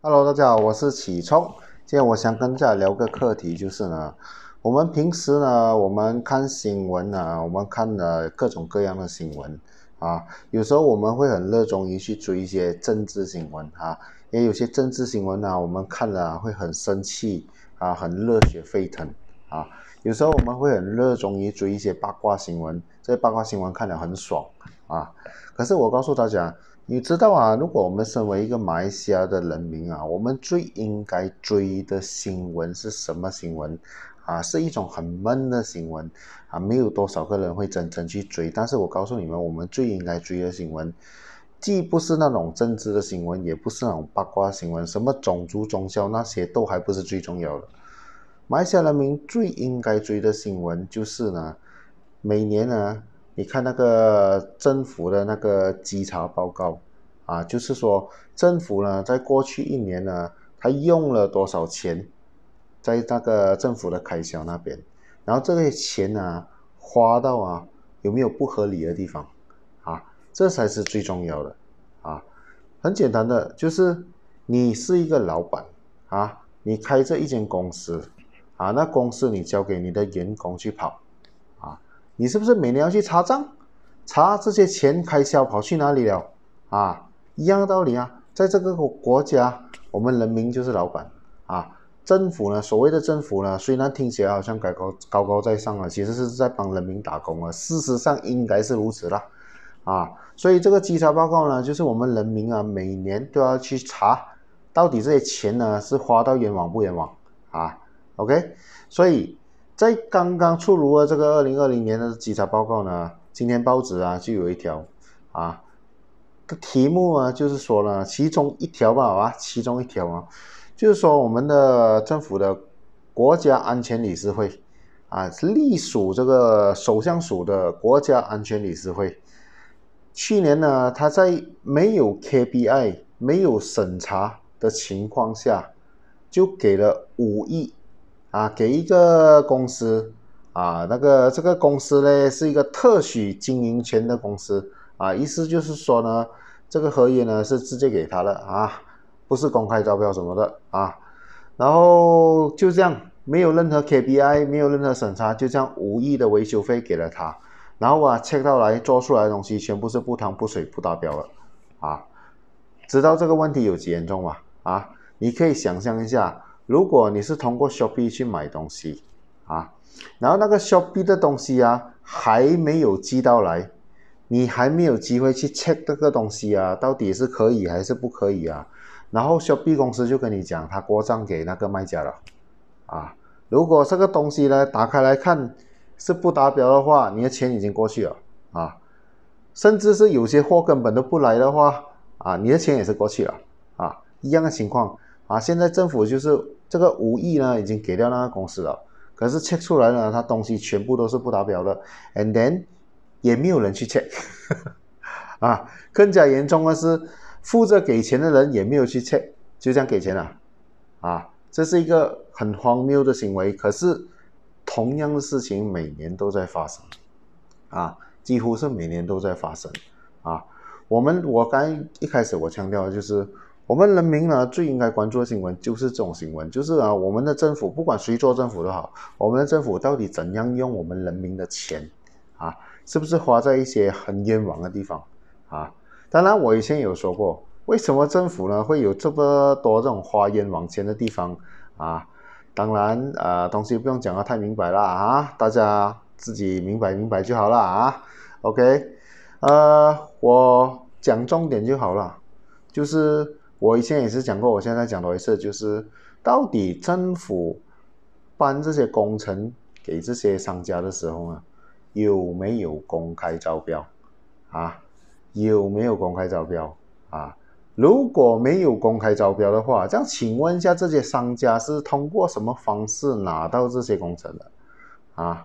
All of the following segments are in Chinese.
Hello，大家好，我是启聪。今天我想跟大家聊个课题，就是呢，我们平时呢，我们看新闻啊，我们看了各种各样的新闻啊，有时候我们会很热衷于去追一些政治新闻啊，也有些政治新闻呢，我们看了会很生气啊，很热血沸腾啊。有时候我们会很热衷于追一些八卦新闻，这八卦新闻看了很爽啊。可是我告诉大家。你知道啊？如果我们身为一个马来西亚的人民啊，我们最应该追的新闻是什么新闻啊？是一种很闷的新闻啊，没有多少个人会真正去追。但是我告诉你们，我们最应该追的新闻，既不是那种政治的新闻，也不是那种八卦新闻，什么种族、宗教那些都还不是最重要的。马来西亚人民最应该追的新闻就是呢，每年呢。你看那个政府的那个稽查报告啊，就是说政府呢，在过去一年呢，他用了多少钱，在那个政府的开销那边，然后这些钱呢，花到啊有没有不合理的地方啊？这才是最重要的啊。很简单的，就是你是一个老板啊，你开这一间公司啊，那公司你交给你的员工去跑。你是不是每年要去查账，查这些钱开销跑去哪里了啊？一样的道理啊，在这个国家，我们人民就是老板啊，政府呢，所谓的政府呢，虽然听起来好像高高高高在上啊，其实是在帮人民打工啊，事实上应该是如此啦。啊，所以这个稽查报告呢，就是我们人民啊，每年都要去查，到底这些钱呢是花到冤枉不冤枉啊？OK，所以。在刚刚出炉的这个二零二零年的稽查报告呢，今天报纸啊就有一条，啊，题目啊就是说呢，其中一条吧，好吧，其中一条啊，就是说我们的政府的国家安全理事会啊，是隶属这个首相署的国家安全理事会，去年呢，他在没有 KBI 没有审查的情况下，就给了五亿。啊，给一个公司啊，那个这个公司呢是一个特许经营权的公司啊，意思就是说呢，这个合约呢是直接给他的啊，不是公开招标什么的啊，然后就这样，没有任何 k p i 没有任何审查，就这样无意的维修费给了他，然后啊，切到来做出来的东西全部是不汤不水不达标了啊，知道这个问题有几严重吧？啊，你可以想象一下。如果你是通过 shopping 去买东西，啊，然后那个 shopping 的东西啊还没有寄到来，你还没有机会去 check 这个东西啊到底是可以还是不可以啊？然后 shopping 公司就跟你讲他过账给那个卖家了，啊，如果这个东西呢打开来看是不达标的话，你的钱已经过去了啊，甚至是有些货根本都不来的话啊，你的钱也是过去了啊，一样的情况。啊，现在政府就是这个五亿呢，已经给掉那个公司了，可是 check 出来呢，它东西全部都是不达标的 a n d then，也没有人去 check，啊，更加严重的是，负责给钱的人也没有去 check，就这样给钱了，啊，这是一个很荒谬的行为，可是同样的事情每年都在发生，啊，几乎是每年都在发生，啊，我们我刚一开始我强调的就是。我们人民呢，最应该关注的新闻就是这种新闻，就是啊，我们的政府不管谁做政府都好，我们的政府到底怎样用我们人民的钱，啊，是不是花在一些很冤枉的地方，啊？当然，我以前有说过，为什么政府呢会有这么多这种花冤枉钱的地方，啊？当然，呃，东西不用讲得太明白了啊，大家自己明白明白就好了啊。OK，呃，我讲重点就好了，就是。我以前也是讲过，我现在讲的一次，就是，到底政府，搬这些工程给这些商家的时候呢，有没有公开招标，啊，有没有公开招标，啊，如果没有公开招标的话，这样请问一下，这些商家是通过什么方式拿到这些工程的，啊，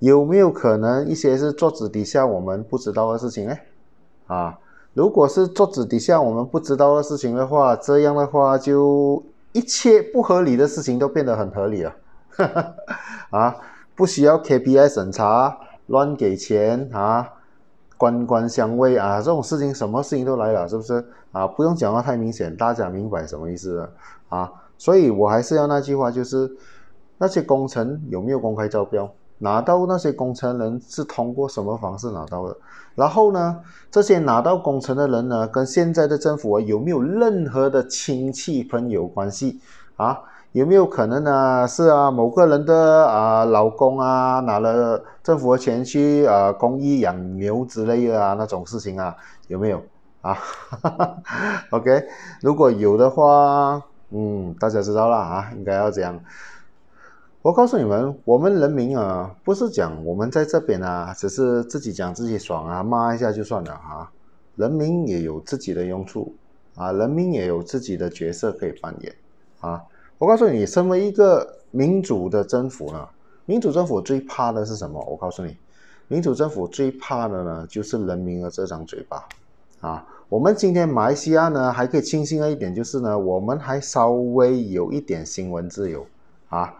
有没有可能一些是桌子底下我们不知道的事情呢？啊。如果是桌子底下我们不知道的事情的话，这样的话就一切不合理的事情都变得很合理了。啊，不需要 KPI 审查，乱给钱啊，官官相卫啊，这种事情什么事情都来了，是不是？啊，不用讲话太明显，大家明白什么意思了啊，所以我还是要那句话，就是那些工程有没有公开招标？拿到那些工程人是通过什么方式拿到的？然后呢，这些拿到工程的人呢，跟现在的政府有没有任何的亲戚朋友关系啊？有没有可能呢？是啊，某个人的啊老公啊，拿了政府的钱去啊公益养牛之类的啊那种事情啊，有没有啊？OK，如果有的话，嗯，大家知道了啊，应该要这样。我告诉你们，我们人民啊，不是讲我们在这边啊，只是自己讲自己爽啊，骂一下就算了哈。人民也有自己的用处啊，人民也有自己的角色可以扮演啊。我告诉你，身为一个民主的政府呢，民主政府最怕的是什么？我告诉你，民主政府最怕的呢，就是人民的这张嘴巴啊。我们今天马来西亚呢，还可以庆幸的一点就是呢，我们还稍微有一点新闻自由啊。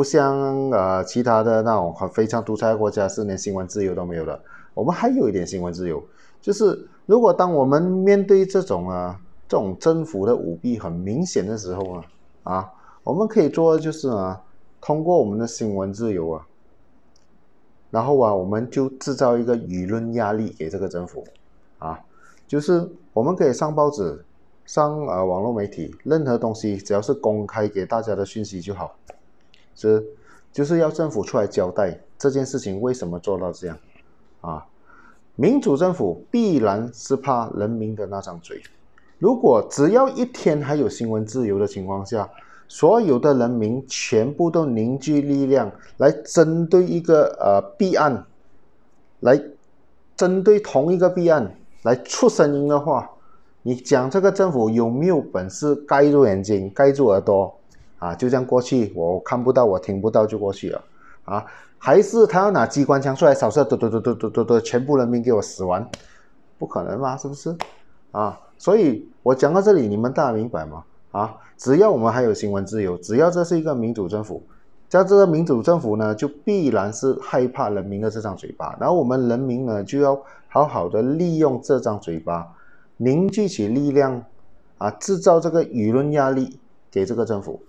不像啊，其他的那种很非常独裁国家是连新闻自由都没有的。我们还有一点新闻自由，就是如果当我们面对这种啊这种政府的舞弊很明显的时候啊啊，我们可以做就是啊，通过我们的新闻自由啊，然后啊，我们就制造一个舆论压力给这个政府啊，就是我们可以上报纸、上啊网络媒体，任何东西只要是公开给大家的讯息就好。是，就是要政府出来交代这件事情为什么做到这样，啊，民主政府必然是怕人民的那张嘴。如果只要一天还有新闻自由的情况下，所有的人民全部都凝聚力量来针对一个呃弊案，来针对同一个弊案来出声音的话，你讲这个政府有没有本事盖住眼睛、盖住耳朵？啊，就这样过去，我看不到，我听不到，就过去了。啊，还是他要拿机关枪出来扫射，嘟嘟嘟嘟嘟嘟嘟，全部人民给我死完，不可能吧？是不是？啊，所以我讲到这里，你们大家明白吗？啊，只要我们还有新闻自由，只要这是一个民主政府，在这个民主政府呢，就必然是害怕人民的这张嘴巴。然后我们人民呢，就要好好的利用这张嘴巴，凝聚起力量，啊，制造这个舆论压力给这个政府。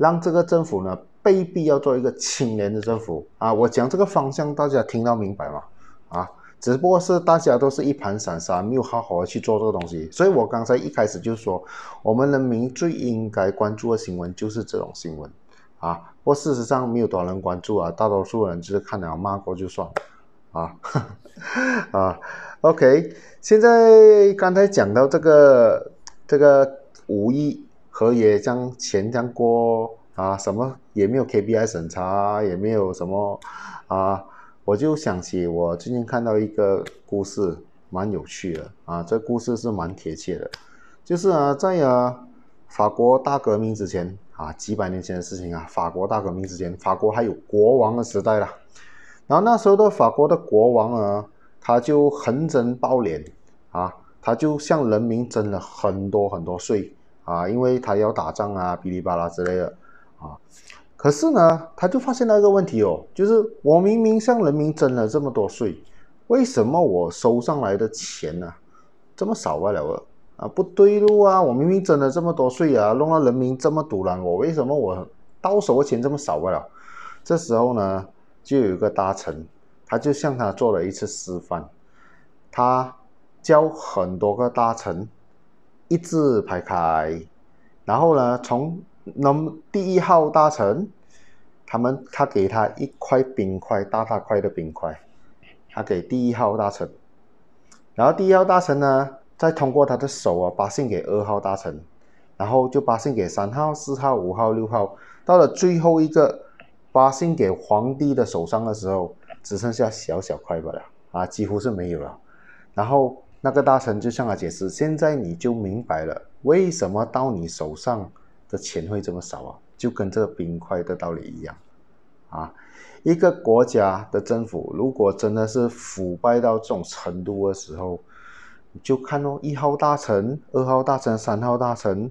让这个政府呢，被逼要做一个清廉的政府啊！我讲这个方向，大家听到明白吗？啊，只不过是大家都是一盘散沙，没有好好的去做这个东西。所以我刚才一开始就说，我们人民最应该关注的新闻就是这种新闻啊！不过事实上没有多少人关注啊，大多数人只是看了骂过就算啊 啊！OK，现在刚才讲到这个这个无意。河野将钱将过啊，什么也没有 KPI 审查，也没有什么啊。我就想起我最近看到一个故事，蛮有趣的啊。这故事是蛮贴切的，就是啊，在啊法国大革命之前啊，几百年前的事情啊。法国大革命之前，法国还有国王的时代了。然后那时候的法国的国王啊，他就横征暴敛啊，他就向人民征了很多很多税。啊，因为他要打仗啊，哔哩吧啦之类的，啊，可是呢，他就发现了一个问题哦，就是我明明向人民征了这么多税，为什么我收上来的钱呢这么少不了啊？不对路啊！我明明征了这么多税啊，弄到人民这么揽我为什么我到手的钱这么少不了？这时候呢，就有一个大臣，他就向他做了一次示范，他教很多个大臣。一字排开，然后呢，从能第一号大臣，他们他给他一块冰块，大大块的冰块，他给第一号大臣，然后第一号大臣呢，再通过他的手啊，把信给二号大臣，然后就把信给三号、四号、五号、六号，到了最后一个发信给皇帝的手上的时候，只剩下小小块不了啊，几乎是没有了，然后。那个大臣就向他解释，现在你就明白了，为什么到你手上的钱会这么少啊？就跟这个冰块的道理一样，啊，一个国家的政府如果真的是腐败到这种程度的时候，你就看哦，一号大臣、二号大臣、三号大臣，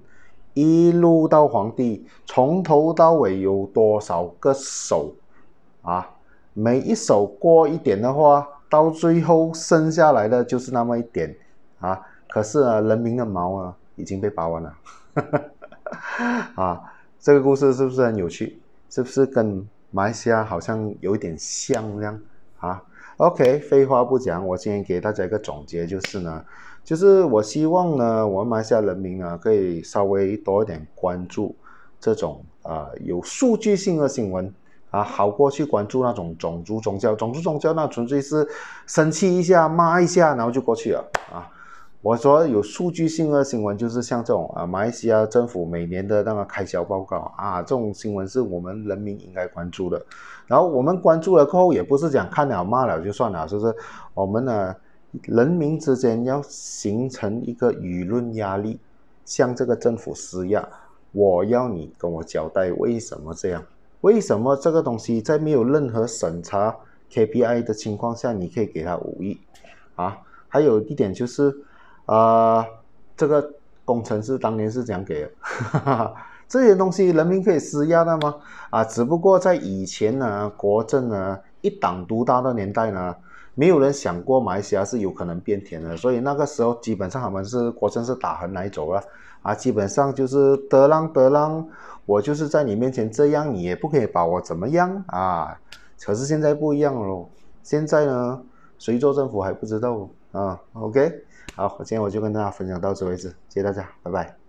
一路到皇帝，从头到尾有多少个手？啊，每一手过一点的话。到最后剩下来的就是那么一点，啊，可是人民的毛啊已经被拔完了，啊，这个故事是不是很有趣？是不是跟马来西亚好像有一点像这样啊？OK，废话不讲，我今天给大家一个总结，就是呢，就是我希望呢，我们马来西亚人民啊，可以稍微多一点关注这种啊有数据性的新闻。啊，好过去关注那种种族宗教、种族宗教，那纯粹是生气一下、骂一下，然后就过去了啊。我说有数据性的新闻，就是像这种啊，马来西亚政府每年的那个开销报告啊，这种新闻是我们人民应该关注的。然后我们关注了过后，也不是讲看了骂了就算了，就是我们呢人民之间要形成一个舆论压力，向这个政府施压，我要你跟我交代为什么这样。为什么这个东西在没有任何审查 KPI 的情况下，你可以给他五亿？啊，还有一点就是，呃，这个工程师当年是怎样给的？这些东西人民可以施压的吗？啊，只不过在以前呢，国政呢一党独大的年代呢。没有人想过埋下是有可能变甜的，所以那个时候基本上他们是国政是打横来走了，啊，基本上就是得让得让，我就是在你面前这样，你也不可以把我怎么样啊。可是现在不一样喽，现在呢，谁做政府还不知道啊。OK，好，今天我就跟大家分享到此为止，谢谢大家，拜拜。